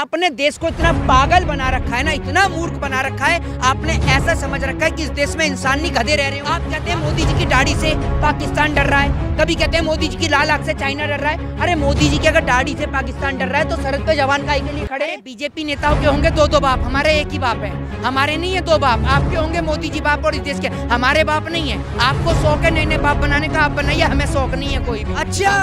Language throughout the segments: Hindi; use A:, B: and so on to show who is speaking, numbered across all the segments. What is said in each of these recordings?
A: आपने देश को इतना पागल बना रखा है ना इतना मूर्ख बना रखा है आपने ऐसा समझ रखा है कि इस देश में इंसान नहीं गधे रह रहे हो आप कहते हैं मोदी जी की दाढ़ी से पाकिस्तान डर रहा है कभी कहते हैं मोदी जी की लाल आग से चाइना डर रहा है अरे मोदी जी की अगर दाढ़ी से पाकिस्तान डर रहा है तो सरहद पे जवान का लिए खड़े बीजेपी नेताओं के होंगे दो दो बाप हमारे एक ही बाप है हमारे नहीं है दो बाप आपके होंगे मोदी जी बाप और इस देश के हमारे बाप नहीं है आपको शौक है नए नए बाप बनाने का आप बनाइए हमें शौक नहीं है कोई अच्छा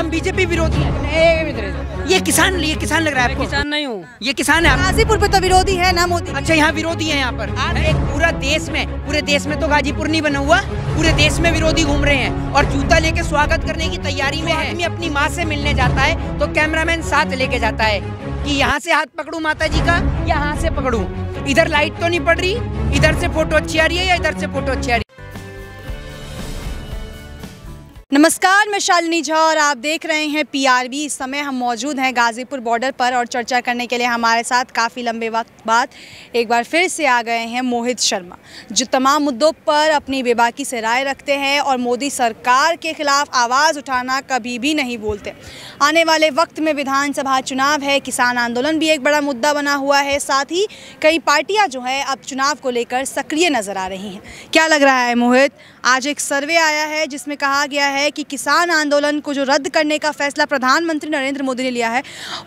A: हम बीजेपी विरोधी है ये किसान ये किसान लग रहा है आपको किसान नहीं हूँ ये किसान है गाजीपुर पे तो विरोधी है ना मोदी अच्छा यहाँ विरोधी है यहाँ पर एक हाँ। पूरा देश में पूरे देश में तो गाजीपुर नहीं बना हुआ पूरे देश में विरोधी घूम रहे हैं और जूता लेके स्वागत करने की तैयारी में तो है अपनी माँ से मिलने जाता है तो मैन साथ लेके जाता है की यहाँ से हाथ पकड़ू माता जी का यहाँ से पकड़ू इधर लाइट तो नहीं पड़ रही इधर से फोटो
B: अच्छी आ रही है या इधर से फोटो अच्छी आ रही है नमस्कार मैं शालिनी झा और आप देख रहे हैं पीआरबी इस समय हम मौजूद हैं गाज़ीपुर बॉर्डर पर और चर्चा करने के लिए हमारे साथ काफ़ी लंबे वक्त बाद एक बार फिर से आ गए हैं मोहित शर्मा जो तमाम मुद्दों पर अपनी बेबाकी से राय रखते हैं और मोदी सरकार के खिलाफ आवाज़ उठाना कभी भी नहीं बोलते आने वाले वक्त में विधानसभा चुनाव है किसान आंदोलन भी एक बड़ा मुद्दा बना हुआ है साथ ही कई पार्टियाँ जो है अब चुनाव को लेकर सक्रिय नज़र आ रही हैं क्या लग रहा है मोहित आज एक सर्वे आया है जिसमें कहा गया है है कि किसान आंदोलन को जो रद्द करने का फैसला प्रधानमंत्री नरेंद्र मोदी ने लिया है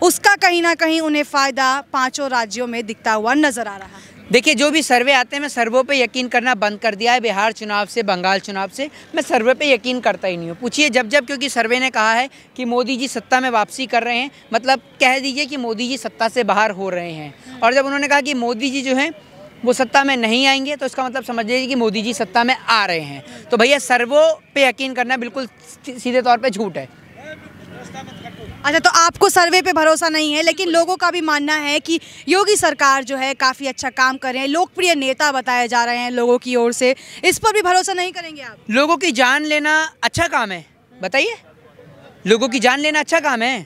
B: उसका कहीं ना कहीं उन्हें फ़ायदा पाँचों राज्यों में दिखता हुआ नज़र आ रहा है
A: देखिए जो भी सर्वे आते हैं मैं सर्वों पे यकीन करना बंद कर दिया है बिहार चुनाव से बंगाल चुनाव से मैं सर्वे पे यकीन करता ही नहीं हूँ पूछिए जब जब क्योंकि सर्वे ने कहा है कि मोदी जी सत्ता में वापसी कर रहे हैं मतलब कह दीजिए कि मोदी जी सत्ता से बाहर हो रहे हैं और जब उन्होंने कहा कि मोदी जी जो हैं वो सत्ता में नहीं आएंगे तो इसका मतलब समझ लीजिए कि मोदी जी सत्ता में आ रहे हैं तो भैया सर्वो पे यकीन करना बिल्कुल सीधे तौर पे झूठ है
B: अच्छा तो आपको सर्वे पे भरोसा नहीं है लेकिन लोगों का भी मानना है कि योगी सरकार जो है काफ़ी अच्छा काम कर रहे हैं लोकप्रिय नेता बताए जा रहे हैं लोगों की ओर से इस पर भी भरोसा नहीं करेंगे आप लोगों की जान लेना अच्छा काम है
A: बताइए लोगों की जान लेना अच्छा काम है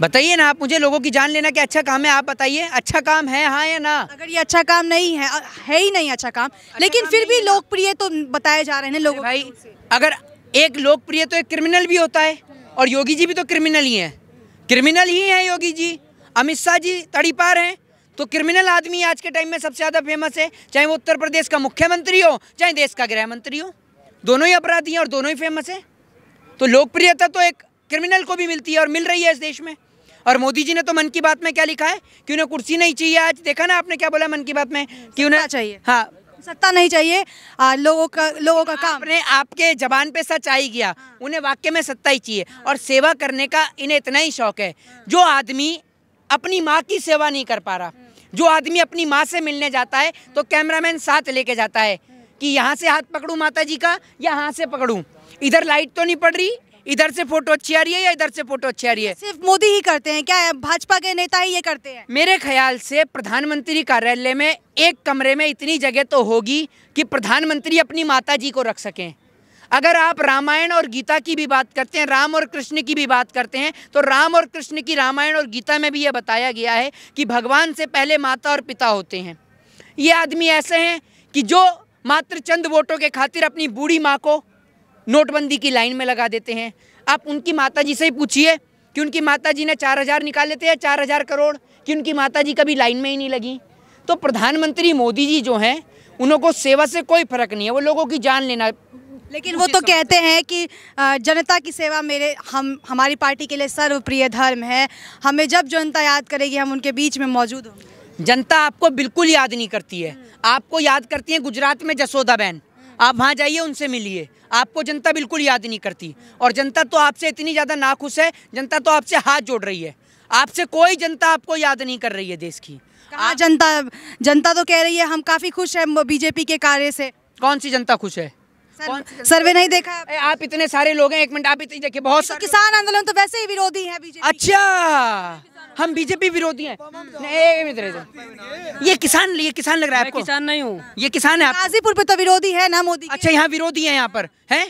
A: बताइए ना आप मुझे लोगों की जान लेना कि अच्छा काम है आप बताइए अच्छा काम है हाँ या ना अगर ये अच्छा काम नहीं है है ही नहीं अच्छा काम अच्छा लेकिन काम फिर भी लोकप्रिय तो बताए जा रहे हैं लोग भाई अगर एक लोकप्रिय तो एक क्रिमिनल भी होता है और योगी जी भी तो क्रिमिनल ही हैं क्रिमिनल ही हैं योगी जी अमित शाह जी तड़ी पार हैं तो क्रिमिनल आदमी आज के टाइम में सबसे ज़्यादा फेमस है चाहे वो उत्तर प्रदेश का मुख्यमंत्री हो चाहे देश का गृह मंत्री हो दोनों ही अपराधी हैं और दोनों ही फेमस है तो लोकप्रियता तो एक क्रिमिनल को भी मिलती है और मिल रही है इस देश में और मोदी जी ने तो मन की बात में क्या लिखा है कि उन्हें कुर्सी नहीं चाहिए आज देखा ना आपने क्या बोला मन की बात में कि उन्हें चाहिए हाँ सत्ता नहीं चाहिए आ, लोगों का लोगों का काम आपने आपके जबान पे सच आई गया हाँ। उन्हें वाक्य में सत्ता ही चाहिए हाँ। और सेवा करने का इन्हें इतना ही शौक है हाँ। जो आदमी अपनी माँ की सेवा नहीं कर पा रहा हाँ। जो आदमी अपनी माँ से मिलने जाता है तो हाँ। कैमरामैन साथ लेके जाता है हाँ। कि यहाँ से हाथ पकड़ू माता जी का या यहाँ से पकड़ू इधर लाइट तो नहीं पड़ रही इधर से फोटो अच्छी आ रही है या इधर से फोटो अच्छी आ रही है सिर्फ मोदी ही करते हैं क्या भाजपा के नेता ही ये करते हैं मेरे ख्याल से प्रधानमंत्री कार्यालय में एक कमरे में इतनी जगह तो होगी कि प्रधानमंत्री अपनी माता जी को रख सकें अगर आप रामायण और गीता की भी बात करते हैं राम और कृष्ण की भी बात करते हैं तो राम और कृष्ण की रामायण और गीता में भी यह बताया गया है कि भगवान से पहले माता और पिता होते हैं ये आदमी ऐसे हैं कि जो मात्र चंद वोटों के खातिर अपनी बूढ़ी माँ को नोटबंदी की लाइन में लगा देते हैं आप उनकी माता जी से ही पूछिए कि उनकी माता जी ने चार हज़ार निकाले थे या चार हज़ार करोड़ कि उनकी माता जी कभी लाइन में ही नहीं लगी तो प्रधानमंत्री मोदी जी जो हैं
B: उनको सेवा से कोई फर्क नहीं है वो लोगों की जान लेना लेकिन वो तो कहते हैं कि जनता की सेवा मेरे हम हमारी पार्टी के लिए सर्वप्रिय धर्म है हमें जब जनता याद करेगी हम उनके बीच में मौजूद होंगे जनता आपको बिल्कुल याद नहीं करती है आपको
A: याद करती है गुजरात में जसोदा बहन आप वहाँ जाइए उनसे मिलिए आपको जनता बिल्कुल याद नहीं करती और जनता तो आपसे इतनी ज़्यादा नाखुश है जनता तो आपसे हाथ जोड़ रही है आपसे कोई जनता आपको याद नहीं कर रही है देश की
B: आज जनता जनता तो कह रही है हम काफ़ी खुश हैं बीजेपी के कार्य से कौन सी जनता खुश है सर्वे नहीं देखा ए, आप इतने सारे लोग हैं एक मिनट आप इतनी देखिए बहुत सारे किसान आंदोलन तो वैसे ही विरोधी है
A: बीजेपी अच्छा हम बीजेपी विरोधी हैं ये किसान ये किसान लग रहा है आपको किसान नहीं हूँ ये किसान है गाजीपुर पे तो विरोधी है ना मोदी अच्छा यहाँ विरोधी है यहाँ पर है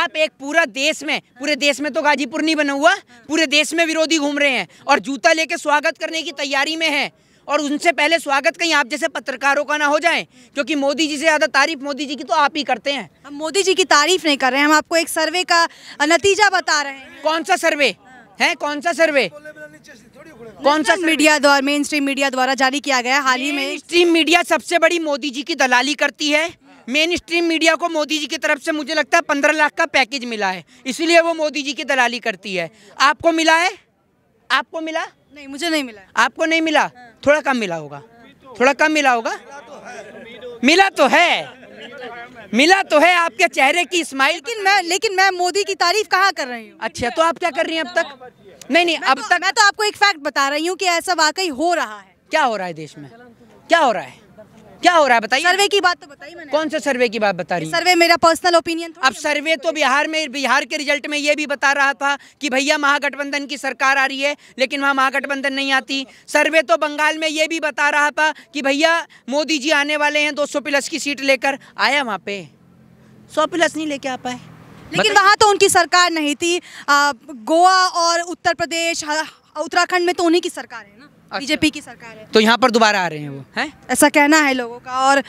A: आप एक पूरा देश में पूरे देश में तो गाजीपुर नहीं बना हुआ पूरे देश में विरोधी घूम रहे हैं और जूता लेके स्वागत करने की तैयारी में है और उनसे पहले स्वागत कहीं आप जैसे पत्रकारों का ना हो जाए क्योंकि मोदी जी से ज़्यादा तारीफ मोदी जी की तो आप ही करते हैं हम मोदी जी की तारीफ नहीं कर रहे हैं हम आपको एक सर्वे
B: का नतीजा बता रहे हैं कौन सा सर्वे हाँ। है कौन सा सर्वे कौन सा मीडिया द्वारा मेन स्ट्रीम मीडिया द्वारा जारी किया गया हाल ही में स्ट्रीम मीडिया सबसे बड़ी मोदी
A: जी की दलाली करती है मेन स्ट्रीम मीडिया को मोदी जी की तरफ से मुझे लगता है पंद्रह लाख का पैकेज मिला है इसलिए वो मोदी जी की दलाली करती है आपको मिला है आपको मिला नहीं मुझे नहीं मिला आपको नहीं मिला हाँ। थोड़ा कम मिला होगा थोड़ा कम मिला होगा मिला तो है मिला तो है आपके चेहरे की स्माइल लेकिन मैं लेकिन मैं मोदी की तारीफ कहाँ कर रही हूँ अच्छा तो आप क्या कर रही हैं अब तक नहीं नहीं अब तो- तक मैं तो आपको एक फैक्ट बता
B: रही हूँ कि ऐसा वाकई हो रहा है क्या हो रहा है देश में
A: क्या हो रहा है क्या हो रहा है बताइए सर्वे की बात तो बताई मैंने कौन सा सर्वे की बात बता रही सर्वे
B: मेरा पर्सनल ओपिनियन अब सर्वे तो बिहार में
A: बिहार के रिजल्ट में ये भी बता रहा था कि भैया महागठबंधन की सरकार आ रही है लेकिन वहाँ महागठबंधन नहीं आती सर्वे तो बंगाल में ये भी बता रहा था कि भैया मोदी जी आने वाले हैं
B: दो प्लस की सीट लेकर आया वहाँ पे सौ प्लस नहीं लेके आ पाए लेकिन वहाँ तो उनकी सरकार नहीं थी गोवा और उत्तर प्रदेश उत्तराखंड में तो उन्हीं की सरकार है अच्छा। बीजेपी की सरकार है तो यहाँ पर
A: दोबारा आ रहे हैं वो
B: हैं ऐसा कहना है लोगों का और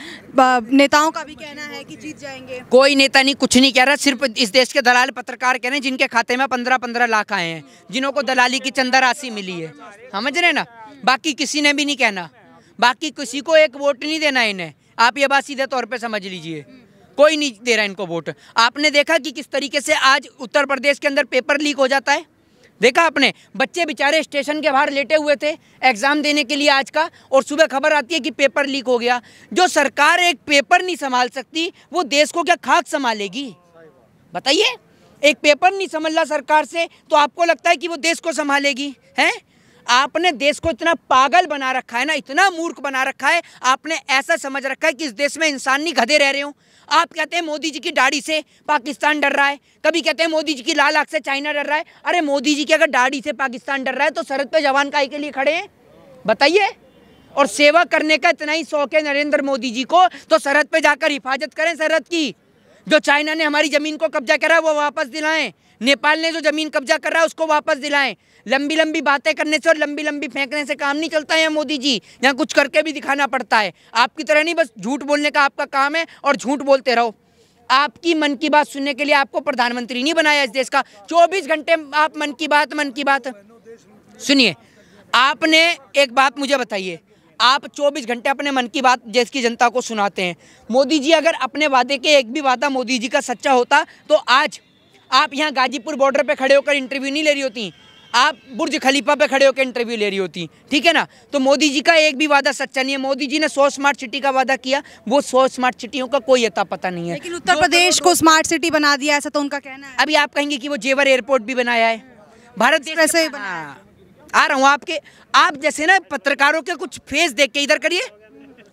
B: नेताओं का भी कहना है कि जीत जाएंगे कोई नेता नहीं कुछ नहीं कह रहा सिर्फ इस देश के दलाल
A: पत्रकार कह रहे हैं जिनके खाते में पंद्रह पंद्रह लाख आए हैं जिन्हों को दलाली की चंदा राशि मिली है समझ रहे ना बाकी किसी ने भी नहीं कहना बाकी किसी को एक वोट नहीं देना इन्हें आप ये बात सीधे तौर पर समझ लीजिए कोई नहीं दे रहा इनको वोट आपने देखा कि किस तरीके से आज उत्तर प्रदेश के अंदर पेपर लीक हो जाता है देखा आपने बच्चे बेचारे स्टेशन के बाहर लेटे हुए थे एग्ज़ाम देने के लिए आज का और सुबह खबर आती है कि पेपर लीक हो गया जो सरकार एक पेपर नहीं संभाल सकती वो देश को क्या खाक संभालेगी बताइए एक पेपर नहीं संभल रहा सरकार से तो आपको लगता है कि वो देश को संभालेगी हैं आपने देश को इतना पागल बना रखा है ना इतना मूर्ख बना रखा है आपने ऐसा समझ रखा है कि इस देश में इंसान नहीं घदे रह रहे हो आप कहते हैं मोदी जी की दाढ़ी से पाकिस्तान डर रहा है कभी कहते हैं मोदी जी की लाल आंख से चाइना डर रहा है अरे मोदी जी की अगर दाढ़ी से पाकिस्तान डर रहा है तो सरहद पे जवान काय के लिए खड़े हैं बताइए और सेवा करने का इतना ही शौक है नरेंद्र मोदी जी को तो सरहद पे जाकर हिफाजत करें सरहद की जो चाइना ने हमारी ज़मीन को कब्जा करा वो वापस दिलाएं नेपाल ने जो ज़मीन कब्जा कर रहा है उसको वापस दिलाएं लंबी लंबी बातें करने से और लंबी लंबी फेंकने से काम नहीं चलता है मोदी जी यहाँ कुछ करके भी दिखाना पड़ता है आपकी तरह नहीं बस झूठ बोलने का आपका काम है और झूठ बोलते रहो आपकी मन की बात सुनने के लिए आपको प्रधानमंत्री नहीं बनाया इस देश का चौबीस घंटे आप मन की बात मन की बात सुनिए आपने एक बात मुझे बताइए आप 24 घंटे अपने मन की बात देश की जनता को सुनाते हैं मोदी जी अगर अपने वादे के एक भी वादा मोदी जी का सच्चा होता तो आज आप यहाँ गाजीपुर बॉर्डर पर खड़े होकर इंटरव्यू नहीं ले रही होती आप बुर्ज खलीफा पे खड़े होकर इंटरव्यू ले रही होती ठीक है ना तो मोदी जी का एक भी वादा सच्चा नहीं है मोदी जी ने सौ स्मार्ट सिटी का वादा किया वो सौ स्मार्ट सिटियों का कोई अता पता नहीं है लेकिन उत्तर प्रदेश को स्मार्ट सिटी बना दिया ऐसा तो उनका कहना है अभी आप कहेंगे कि वो जेवर एयरपोर्ट भी बनाया है भारत वैसे ही हाँ, बना आ रहा हूँ आपके आप जैसे ना पत्रकारों के कुछ फेस देख के इधर करिए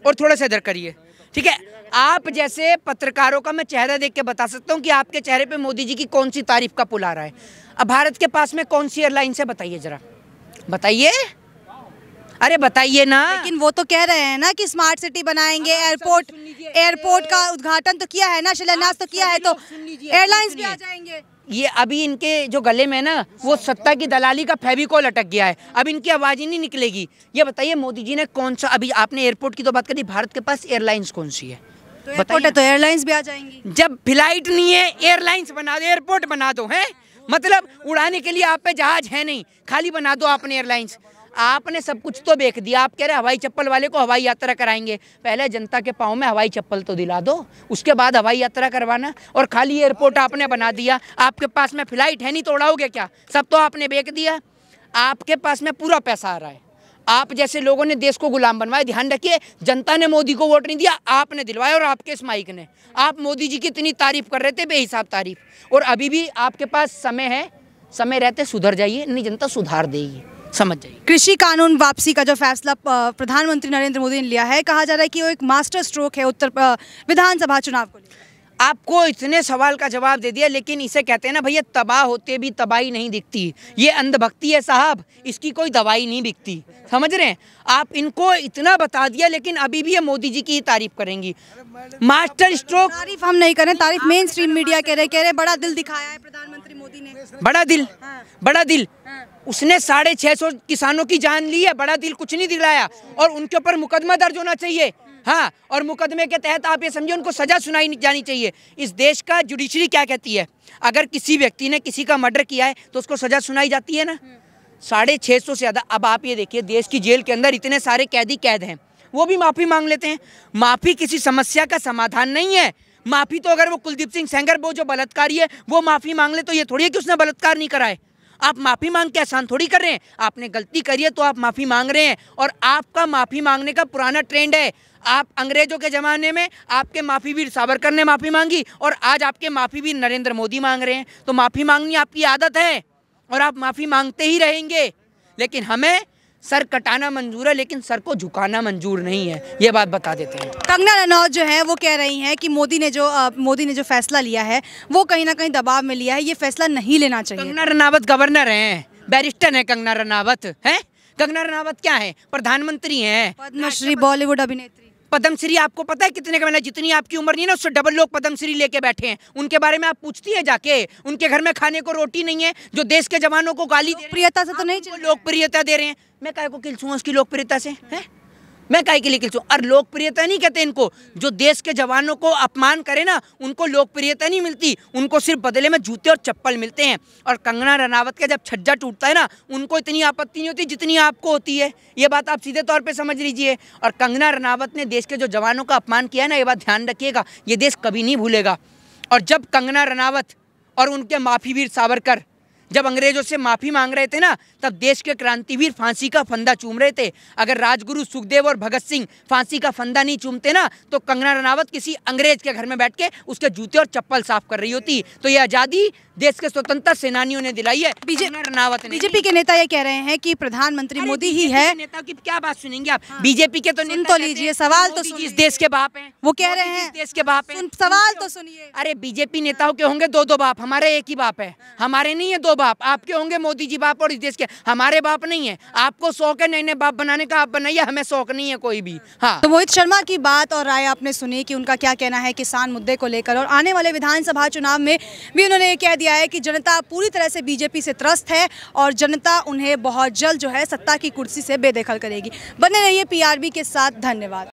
A: और थोड़ा सा इधर करिए ठीक है आप जैसे पत्रकारों का मैं चेहरा देख के बता सकता हूँ कि आपके चेहरे पे मोदी जी की कौन सी तारीफ का पुल आ रहा है अब भारत के पास में कौन सी एयरलाइन से बताइए जरा बताइए
B: अरे बताइए ना लेकिन वो तो कह रहे हैं ना कि स्मार्ट सिटी बनाएंगे हाँ, हाँ, एयरपोर्ट एयरपोर्ट का उद्घाटन तो किया है ना शिलान्यास तो हाँ, किया है तो एयरलाइंस भी आ जाएंगे
A: ये अभी इनके जो गले में ना वो सत्ता की दलाली का फेविकॉल अटक गया है अब इनकी आवाज़ ही नहीं निकलेगी ये बताइए मोदी जी ने कौन सा अभी आपने एयरपोर्ट की तो बात करी भारत के पास एयरलाइंस कौन सी है
B: तो है तो एयरलाइंस
A: भी आ जाएंगी जब फ्लाइट नहीं है एयरलाइंस बना दो एयरपोर्ट बना दो हैं मतलब उड़ाने के लिए आप पे जहाज है नहीं खाली बना दो आपने एयरलाइंस आपने सब कुछ तो बेच दिया आप कह रहे हवाई चप्पल वाले को हवाई यात्रा कराएंगे पहले जनता के पाँव में हवाई चप्पल तो दिला दो उसके बाद हवाई यात्रा करवाना और खाली एयरपोर्ट आपने बना दिया आपके पास में फ्लाइट है नहीं तोड़ाओगे क्या सब तो आपने बेच दिया आपके पास में पूरा पैसा आ रहा है आप जैसे लोगों ने देश को गुलाम बनवाया ध्यान रखिए जनता ने मोदी को वोट नहीं दिया आपने दिलवाया और आपके इस माइक ने आप मोदी जी की इतनी तारीफ कर रहे थे बेहिसाब तारीफ और अभी भी
B: आपके पास समय है समय रहते सुधर जाइए नहीं जनता
A: सुधार देगी समझ जाइए
B: कृषि कानून वापसी का जो फैसला प्रधानमंत्री नरेंद्र मोदी ने लिया है कहा जा रहा है कि वो एक मास्टर स्ट्रोक है उत्तर विधानसभा चुनाव को आपको इतने सवाल का जवाब दे दिया लेकिन इसे कहते हैं
A: ना भैया तबाह होते भी तबाही नहीं दिखती ये अंधभक्ति है साहब इसकी कोई दवाई नहीं बिकती समझ रहे हैं आप इनको इतना बता दिया लेकिन अभी भी ये मोदी जी की ही तारीफ करेंगी मास्टर स्ट्रोक तारीफ हम नहीं करें तारीफ मेन स्ट्रीम मीडिया कह रहे कह रहे बड़ा दिल दिखाया है प्रधानमंत्री मोदी ने बड़ा दिल हाँ। बड़ा दिल हाँ। उसने साढ़े छः सौ किसानों की जान ली है बड़ा दिल कुछ नहीं दिलाया और उनके ऊपर मुकदमा दर्ज होना चाहिए हाँ और मुकदमे के तहत आप ये समझिए उनको सज़ा सुनाई जानी चाहिए इस देश का जुडिशरी क्या कहती है अगर किसी व्यक्ति ने किसी का मर्डर किया है तो उसको सज़ा सुनाई जाती है ना साढ़े छः सौ से ज़्यादा अब आप ये देखिए देश की जेल के अंदर इतने सारे कैदी कैद हैं वो भी माफ़ी मांग लेते हैं माफ़ी किसी समस्या का समाधान नहीं है माफ़ी तो अगर वो कुलदीप सिंह सेंगर वो जो बलात्कारी है वो माफ़ी मांग ले तो ये थोड़ी है कि उसने बलात्कार नहीं कराए आप माफ़ी मांग के आसान थोड़ी कर रहे हैं आपने गलती करी है तो आप माफ़ी मांग रहे हैं और आपका माफ़ी मांगने का पुराना ट्रेंड है आप अंग्रेजों के ज़माने में आपके माफ़ी वीर सावरकर ने माफ़ी मांगी और आज आपके माफ़ी वीर नरेंद्र मोदी मांग रहे हैं तो माफ़ी मांगनी आपकी आदत है और आप माफ़ी मांगते ही रहेंगे लेकिन हमें सर कटाना मंजूर है लेकिन सर को झुकाना मंजूर नहीं है ये बात बता देते हैं
B: कंगना रनौत जो है वो कह रही हैं कि मोदी ने जो मोदी ने जो फैसला लिया है वो कहीं ना कहीं दबाव में लिया है ये फैसला नहीं लेना चाहिए कंगना
A: रनावत गवर्नर हैं बैरिस्टर हैं कंगना रनावत हैं कंगना रनावत क्या है प्रधानमंत्री हैं पद्मश्री बॉलीवुड अभिनेत्री पद्मश्री आपको पता है कितने का मैंने जितनी आपकी उम्र नहीं है ना उससे डबल लोग पद्मश्री लेके बैठे हैं उनके बारे में आप पूछती है जाके उनके घर में खाने को रोटी नहीं है जो देश के जवानों को गाली प्रियता से तो नहीं लोकप्रियता दे रहे हैं मैं काय को किल्सूँ उसकी लोकप्रियता से है मैं काय के लिए खिलचू और लोकप्रियता नहीं कहते इनको जो देश के जवानों को अपमान करे ना उनको लोकप्रियता नहीं मिलती उनको सिर्फ बदले में जूते और चप्पल मिलते हैं और कंगना रनावत का जब छज्जा टूटता है ना उनको इतनी आपत्ति नहीं होती जितनी आपको होती है ये बात आप सीधे तौर पर समझ लीजिए और कंगना रनावत ने देश के जो जवानों का अपमान किया है ना ये बात ध्यान रखिएगा ये देश कभी नहीं भूलेगा और जब कंगना रनावत और उनके माफीवीर सावरकर जब अंग्रेजों से माफ़ी मांग रहे थे ना तब देश के क्रांतिवीर फांसी का फंदा चूम रहे थे अगर राजगुरु सुखदेव और भगत सिंह फांसी का फंदा नहीं चूमते ना तो कंगना रनावत किसी अंग्रेज के घर में बैठ के उसके जूते और चप्पल साफ कर रही होती तो ये आज़ादी देश के स्वतंत्र सेनानियों ने दिलाई है बीजेपी रनावत बीजेपी के नेता ये कह रहे हैं कि प्रधानमंत्री मोदी ही है नेता की क्या बात सुनेंगे आप हाँ। बीजेपी के तो सुन तो लीजिए सवाल तो इस देश के बाप हैं वो कह रहे हैं देश के बाप हैं सवाल तो, तो सुनिए अरे बीजेपी नेताओं के होंगे दो दो बाप हमारे एक ही बाप है हाँ। हमारे नहीं है दो बाप आपके होंगे मोदी जी बाप और इस देश के हमारे बाप नहीं है आपको शौक है नए नए बाप बनाने का आप बनाइए हमें शौक नहीं है कोई भी
B: हाँ तो मोहित शर्मा की बात और राय आपने सुनी कि उनका क्या कहना है किसान मुद्दे को लेकर और आने वाले विधानसभा चुनाव में भी उन्होंने ये कह दिया है कि जनता पूरी तरह से बीजेपी से त्रस्त है और जनता उन्हें बहुत जल्द जो है सत्ता की कुर्सी से बेदखल करेगी बने रहिए पी के साथ धन्यवाद